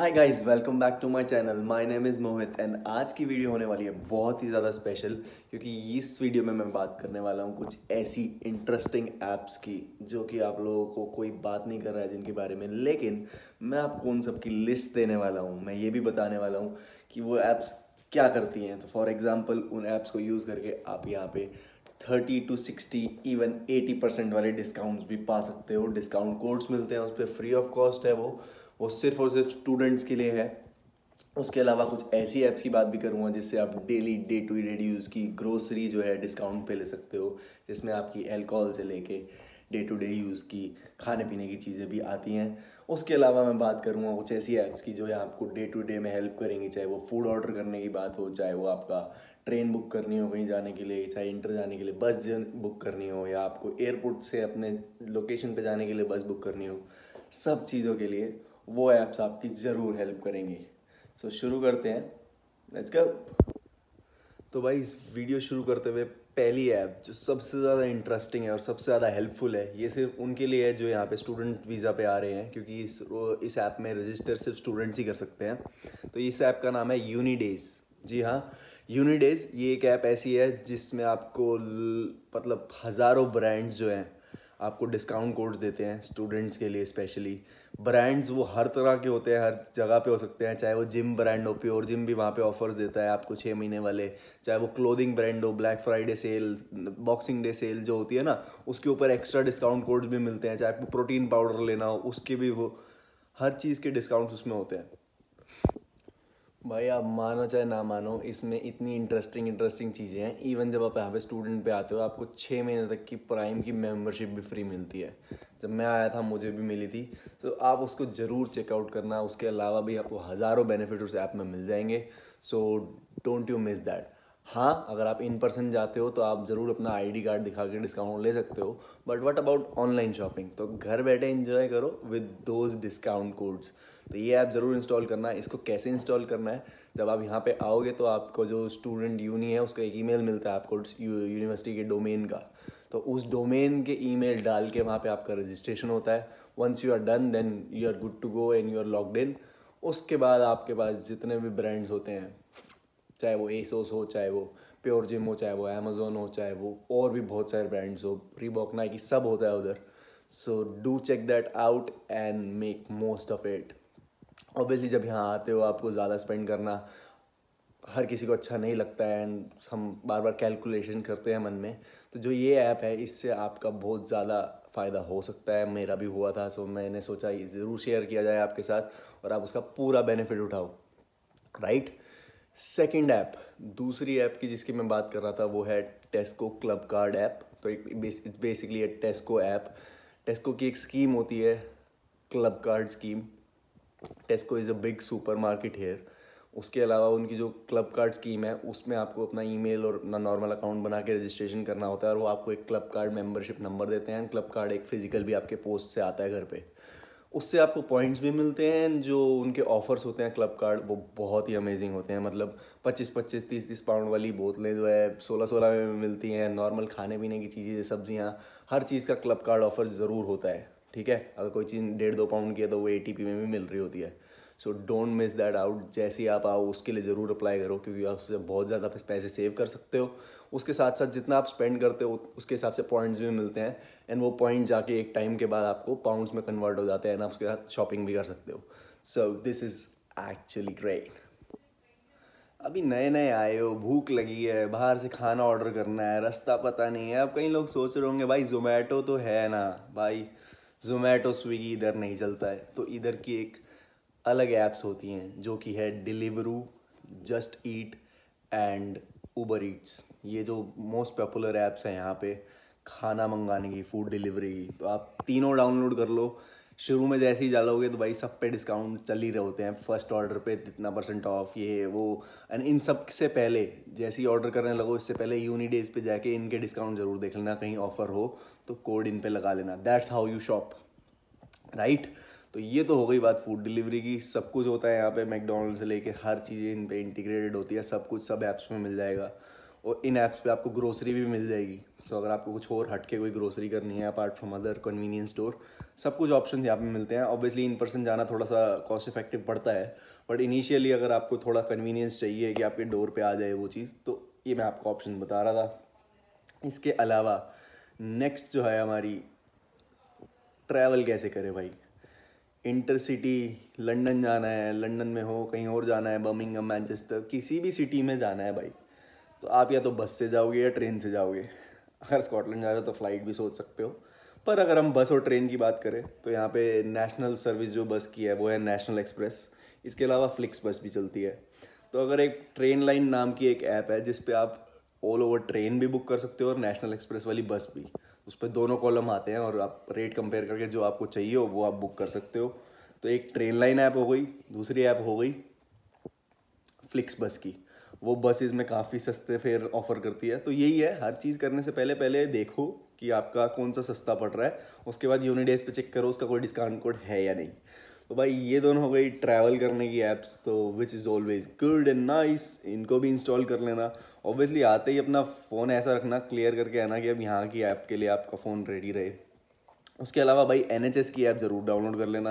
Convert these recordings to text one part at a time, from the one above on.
Hi guys welcome back to my channel my name is Mohit and आज की video होने वाली है बहुत ही ज़्यादा स्पेशल क्योंकि इस वीडियो में मैं बात करने वाला हूँ कुछ ऐसी इंटरेस्टिंग ऐप्स की जो कि आप लोगों को कोई बात नहीं कर रहा है जिनके बारे में लेकिन मैं आपको उन सब की लिस्ट देने वाला हूँ मैं ये भी बताने वाला हूँ कि वो ऐप्स क्या करती हैं तो फॉर एग्ज़ाम्पल उन ऐप्स को यूज़ करके आप यहाँ पर thirty to sixty even eighty percent वाले डिस्काउंट्स भी पा सकते हो डिस्काउंट कोड्स मिलते हैं उस पर फ्री ऑफ कॉस्ट है वो वो सिर्फ और सिर्फ स्टूडेंट्स के लिए है उसके अलावा कुछ ऐसी ऐप्स की बात भी करूँगा जिससे आप daily day to day use की ग्रोसरी जो है डिस्काउंट पे ले सकते हो जिसमें आपकी एल्कोहल से लेके डे टू डे यूज़ की खाने पीने की चीज़ें भी आती हैं उसके अलावा मैं बात करूँगा कुछ ऐसी ऐप्स की जो है आपको डे टू डे में हेल्प करेंगी चाहे वो फूड ऑर्डर करने की बात हो चाहे वो आपका ट्रेन बुक करनी हो कहीं जाने के लिए चाहे इंटर जाने के लिए बस बुक करनी हो या आपको एयरपोर्ट से अपने लोकेशन पर जाने के लिए बस बुक करनी हो सब चीज़ों के लिए वो ऐप्स आपकी ज़रूर हेल्प करेंगी सो so, शुरू करते हैं लेट्स गो तो भाई इस वीडियो शुरू करते हुए पहली ऐप जो सबसे ज़्यादा इंटरेस्टिंग है और सबसे ज़्यादा हेल्पफुल है ये सिर्फ उनके लिए है जो यहाँ पे स्टूडेंट वीज़ा पे आ रहे हैं क्योंकि इस इस ऐप में रजिस्टर सिर्फ स्टूडेंट्स ही कर सकते हैं तो इस ऐप का नाम है यूनिडेज जी हाँ यूनिडेज ये एक ऐप ऐसी है जिसमें आपको मतलब हज़ारों ब्रांड्स जो हैं आपको डिस्काउंट कोड्स देते हैं स्टूडेंट्स के लिए स्पेशली ब्रांड्स वो हर तरह के होते हैं हर जगह पे हो सकते हैं चाहे वो जिम ब्रांड हो प्योर जिम भी वहाँ पे ऑफर्स देता है आपको छः महीने वाले चाहे वो क्लोथिंग ब्रांड हो Black Friday sale Boxing Day sale जो होती है ना उसके ऊपर एक्स्ट्रा डिस्काउंट कोड्स भी मिलते हैं चाहे आपको प्रोटीन पाउडर लेना हो उसके भी वो हर चीज़ के डिस्काउंट्स उसमें होते हैं भाई आप मानो चाहे ना मानो इसमें इतनी इंटरेस्टिंग इंटरेस्टिंग चीज़ें हैं इवन जब आप यहाँ पे स्टूडेंट पे आते हो आपको छः महीने तक की प्राइम की मेंबरशिप भी फ्री मिलती है जब मैं आया था मुझे भी मिली थी तो आप उसको ज़रूर चेकआउट करना उसके अलावा भी आपको हज़ारों बेनिफिट उस ऐप में मिल जाएंगे so don't you miss that हाँ अगर आप इन पर्सन जाते हो तो आप ज़रूर अपना आईडी कार्ड दिखा के डिस्काउंट ले सकते हो but what about online shopping तो घर बैठे इन्जॉय करो विद दोज डिस्काउंट कोड्स तो ये ऐप ज़रूर इंस्टॉल करना है इसको कैसे इंस्टॉल करना है जब आप यहाँ पे आओगे तो आपको जो स्टूडेंट यूनी है उसका एक ई मिलता है आपको यूनिवर्सिटी के डोमेन का तो उस डोमेन के ई डाल के वहाँ पर आपका रजिस्ट्रेशन होता है once you are done then you are good to go and you are locked in उसके बाद आपके पास जितने भी ब्रांड्स होते हैं चाहे वो एसोस हो चाहे वो प्योर जिम हो चाहे वो अमेजोन हो चाहे वो और भी बहुत सारे ब्रांड्स हो रीबॉक नाइकी सब होता है उधर so do check that out and make most of it obviously जब यहाँ आते हो आपको ज़्यादा स्पेंड करना हर किसी को अच्छा नहीं लगता है एंड हम बार बार कैलकुलेशन करते हैं मन में तो जो ये ऐप है इससे आपका बहुत ज़्यादा फ़ायदा हो सकता है मेरा भी हुआ था सो मैंने सोचा ज़रूर शेयर किया जाए आपके साथ और आप उसका पूरा बेनिफिट उठाओ राइट right? सेकेंड ऐप दूसरी ऐप की जिसकी मैं बात कर रहा था वो है टेस्को क्लब कार्ड ऐप तो एक बेसिकली टेस्को ऐप टेस्को की एक स्कीम होती है Clubcard scheme Tesco is a big supermarket here उसके अलावा उनकी जो क्लब कार्ड स्कीम है उसमें आपको अपना ईमेल और अपना नॉर्मल अकाउंट बना के रजिस्ट्रेशन करना होता है और वो आपको एक क्लब कार्ड मेंबरशिप नंबर देते हैं क्लब कार्ड एक फ़िज़िकल भी आपके पोस्ट से आता है घर पर उससे आपको पॉइंट्स भी मिलते हैं जो उनके ऑफर्स होते हैं क्लब कार्ड वो बहुत ही अमेजिंग होते हैं मतलब 25 25 30 30 पाउंड वाली बोतलें जो है 16 16 में मिलती हैं नॉर्मल खाने पीने की चीज़ें सब्जियां हर चीज़ का क्लब कार्ड ऑफर ज़रूर होता है ठीक है अगर कोई चीज़ डेढ़ दो पाउंड की है तो वो ए में भी मिल रही होती है so don't miss that out जैसे ही आप आओ उसके लिए ज़रूर अप्लाई करो क्योंकि आप उससे बहुत ज़्यादा पैसे सेव कर सकते हो उसके साथ साथ जितना आप स्पेंड करते हो उसके हिसाब से पॉइंट्स भी मिलते हैं एंड वो पॉइंट जाके एक टाइम के बाद आपको पाउंड्स में कन्वर्ट हो जाते हैं एंड आप उसके साथ शॉपिंग भी कर सकते हो so this is actually great अभी नए नए आए हो भूख लगी है बाहर से खाना ऑर्डर करना है रास्ता पता नहीं है अब कई लोग सोच रहे होंगे भाई जोमेटो तो है ना भाई जोमेटो स्विगी इधर नहीं चलता है तो इधर की एक अलग ऐप्स होती हैं जो कि है Deliveroo Just Eat and Uber Eats ये जो मोस्ट पॉपुलर ऐप्स हैं यहाँ पे खाना मंगाने की फूड डिलीवरी तो आप तीनों डाउनलोड कर लो शुरू में जैसे ही जाओगे तो भाई सब पे डिस्काउंट चल ही रहे होते हैं फर्स्ट ऑर्डर पे इतना परसेंट ऑफ ये वो एंड इन सब से पहले जैसे ही ऑर्डर करने लगो इससे पहले यूनी डेज पे जाके इनके डिस्काउंट ज़रूर देख लेना कहीं ऑफर हो तो कोड इन पे लगा लेना that's how you shop right तो ये तो हो गई बात फूड डिलीवरी की सब कुछ होता है यहाँ पे मैकडोनल्ड से लेके हर चीज़ें इन पर इंटीग्रेटेड होती है सब कुछ सब ऐप्स में मिल जाएगा और इन ऐप्स पे आपको ग्रोसरी भी मिल जाएगी तो अगर आपको कुछ और हटके कोई ग्रोसरी करनी है apart from other convenience store सब कुछ ऑप्शन यहाँ पे मिलते हैं ऑब्वियसली इन पर्सन जाना थोड़ा सा कॉस्ट इफेक्टिव पड़ता है बट इनिशियली अगर आपको थोड़ा कन्वीनियंस चाहिए कि आपके डोर पर आ जाए वो चीज़ तो ये मैं आपको ऑप्शन बता रहा था इसके अलावा नेक्स्ट जो है हमारी ट्रैवल कैसे करें भाई इंटरसिटी लंदन जाना है लंदन में हो कहीं और जाना है बर्मिंगम मैनचेस्टर किसी भी सिटी में जाना है भाई तो आप या तो बस से जाओगे या ट्रेन से जाओगे अगर स्कॉटलैंड जा रहे हो तो फ्लाइट भी सोच सकते हो पर अगर हम बस और ट्रेन की बात करें तो यहाँ पे नेशनल सर्विस जो बस की है वो है नेशनल एक्सप्रेस इसके अलावा फ्लिक्स बस भी चलती है तो अगर एक ट्रेन लाइन नाम की एक ऐप है जिस पे आप ऑल ओवर ट्रेन भी बुक कर सकते हो और नेशनल एक्सप्रेस वाली बस भी उस पर दोनों कॉलम आते हैं और आप रेट कंपेयर करके जो आपको चाहिए हो वो आप बुक कर सकते हो तो एक ट्रेन लाइन ऐप हो गई दूसरी ऐप हो गई फ्लिक्स बस की वो बसेज में काफ़ी सस्ते फेयर ऑफर करती है तो यही है हर चीज़ करने से पहले पहले देखो कि आपका कौन सा सस्ता पड़ रहा है उसके बाद यूनिडेज पे चेक करो उसका कोई डिस्काउंट कोड है या नहीं तो भाई ये दोनों हो गई ट्रैवल करने की ऐप्स तो which is always good and nice इनको भी इंस्टॉल कर लेना ऑब्वियसली आते ही अपना फ़ोन ऐसा रखना क्लियर करके आना कि अब यहाँ की ऐप के लिए आपका फ़ोन रेडी रहे उसके अलावा भाई एन की ऐप ज़रूर डाउनलोड कर लेना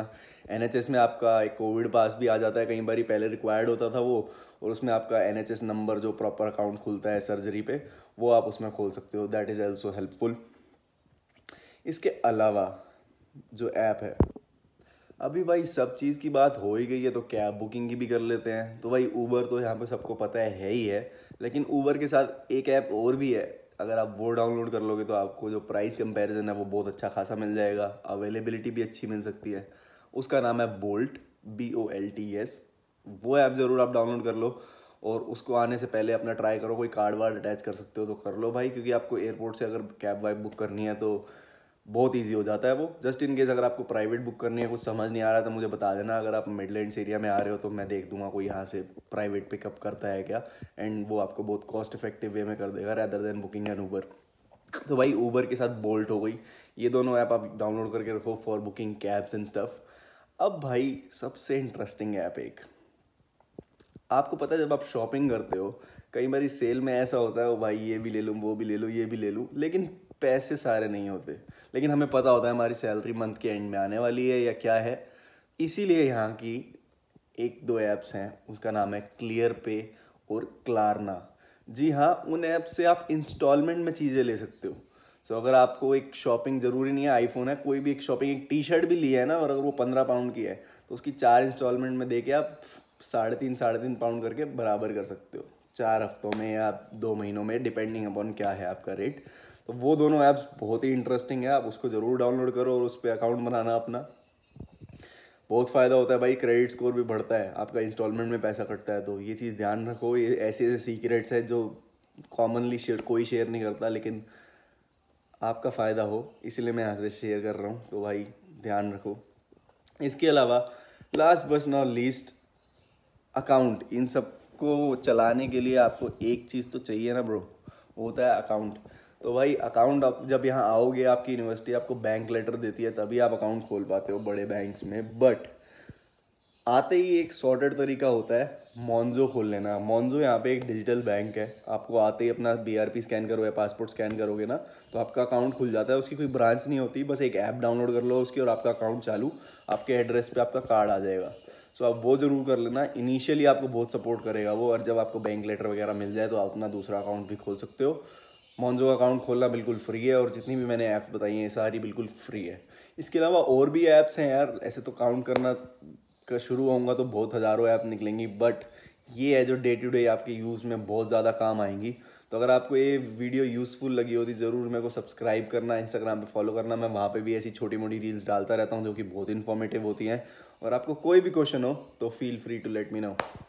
एन में आपका एक कोविड पास भी आ जाता है कई बार पहले रिक्वायर्ड होता था वो और उसमें आपका एन नंबर जो प्रॉपर अकाउंट खुलता है सर्जरी पे वो आप उसमें खोल सकते हो दैट इज़ ऑल्सो हेल्पफुल इसके अलावा जो ऐप है अभी भाई सब चीज़ की बात हो ही गई है तो कैब बुकिंग की भी कर लेते हैं तो भाई ऊबर तो यहाँ पे सबको पता है, है ही है लेकिन ऊबर के साथ एक ऐप और भी है अगर आप वो डाउनलोड कर लोगे तो आपको जो प्राइस कंपैरिजन है वो बहुत अच्छा खासा मिल जाएगा अवेलेबिलिटी भी अच्छी मिल सकती है उसका नाम है Bolt B O L T S वो ऐप ज़रूर आप डाउनलोड कर लो और उसको आने से पहले अपना ट्राई करो कोई कार्ड वार्ड अटैच कर सकते हो तो कर लो भाई क्योंकि आपको एयरपोर्ट से अगर कैब वाइब बुक करनी है तो बहुत इजी हो जाता है वो जस्ट इन केस अगर आपको प्राइवेट बुक करनी है कुछ समझ नहीं आ रहा है तो मुझे बता देना अगर आप मिडलैंड एरिया में आ रहे हो तो मैं देख दूंगा कोई यहाँ से प्राइवेट पिकअप करता है क्या एंड वो आपको बहुत कॉस्ट इफेक्टिव वे में कर देगा rather than booking an Uber तो भाई ऊबर के साथ बोल्ट हो गई ये दोनों ऐप आप डाउनलोड करके रखो for booking cabs and stuff अब भाई सबसे इंटरेस्टिंग ऐप एक आपको पता है जब आप शॉपिंग करते हो कई बार सेल में ऐसा होता है भाई ये भी ले लूँ वो भी ले लूँ ये भी ले लूँ लेकिन पैसे सारे नहीं होते लेकिन हमें पता होता है हमारी सैलरी मंथ के एंड में आने वाली है या क्या है इसीलिए यहाँ की एक दो ऐप्स हैं उसका नाम है क्लियर पे और क्लारना जी हाँ उन ऐप से आप इंस्टॉलमेंट में चीज़ें ले सकते हो सो अगर आपको एक शॉपिंग ज़रूरी नहीं है आईफोन है कोई भी एक शॉपिंग एक टी शर्ट भी ली है ना और अगर वो पंद्रह पाउंड की है तो उसकी चार इंस्टॉलमेंट में दे के आप साढ़े तीन साढ़े तीन पाउंड करके बराबर कर सकते हो चार हफ्तों में या दो महीनों में डिपेंडिंग अपॉन क्या है आपका रेट तो वो दोनों ऐप्स बहुत ही इंटरेस्टिंग है आप उसको ज़रूर डाउनलोड करो और उस पर अकाउंट बनाना अपना बहुत फ़ायदा होता है भाई क्रेडिट स्कोर भी बढ़ता है आपका इंस्टॉलमेंट में पैसा कटता है तो ये चीज़ ध्यान रखो ये ऐसे ऐसे सीक्रेट्स हैं जो कॉमनली शेयर कोई शेयर नहीं करता लेकिन आपका फ़ायदा हो इसलिए मैं यहाँ से शेयर कर रहा हूँ तो भाई ध्यान रखो इसके अलावा लास्ट बस नॉट लीस्ट अकाउंट इन सबको चलाने के लिए आपको एक चीज़ तो चाहिए ना ब्रो होता है अकाउंट तो भाई अकाउंट आप जब यहाँ आओगे आपकी यूनिवर्सिटी आपको बैंक लेटर देती है तभी आप अकाउंट खोल पाते हो बड़े बैंक्स में बट आते ही एक सॉर्टेड तरीका होता है मॉन्जो खोल लेना मॉन्जो यहाँ पे एक डिजिटल बैंक है आपको आते ही अपना बी स्कैन करो या पासपोर्ट स्कैन करोगे ना तो आपका अकाउंट खुल जाता है उसकी कोई ब्रांच नहीं होती बस एक ऐप डाउनलोड कर लो उसकी और आपका अकाउंट चालू आपके एड्रेस पे आपका कार्ड आ जाएगा सो आप वो ज़रूर कर लेना इनिशियली आपको बहुत सपोर्ट करेगा वो और जब आपको बैंक लेटर वगैरह मिल जाए तो आप अपना दूसरा अकाउंट भी खोल सकते हो मॉन्जो का अकाउंट खोलना बिल्कुल फ्री है और जितनी भी मैंने ऐप बताई हैं सारी बिल्कुल फ्री है इसके अलावा और भी ऐप्स हैं यार ऐसे तो काउंट करना का शुरू होऊंगा तो बहुत हज़ारों ऐप निकलेंगी बट ये है जो डे टू डे आपके यूज़ में बहुत ज़्यादा काम आएंगी तो अगर आपको ये वीडियो यूज़फुल लगी होती ज़रूर मेरे को सब्सक्राइब करना इंस्टाग्राम पे फॉलो करना मैं वहाँ पे भी ऐसी छोटी मोटी रील्स डालता रहता हूँ जो कि बहुत इन्फॉर्मेटिव होती हैं और आपको कोई भी क्वेश्चन हो तो feel free to let me no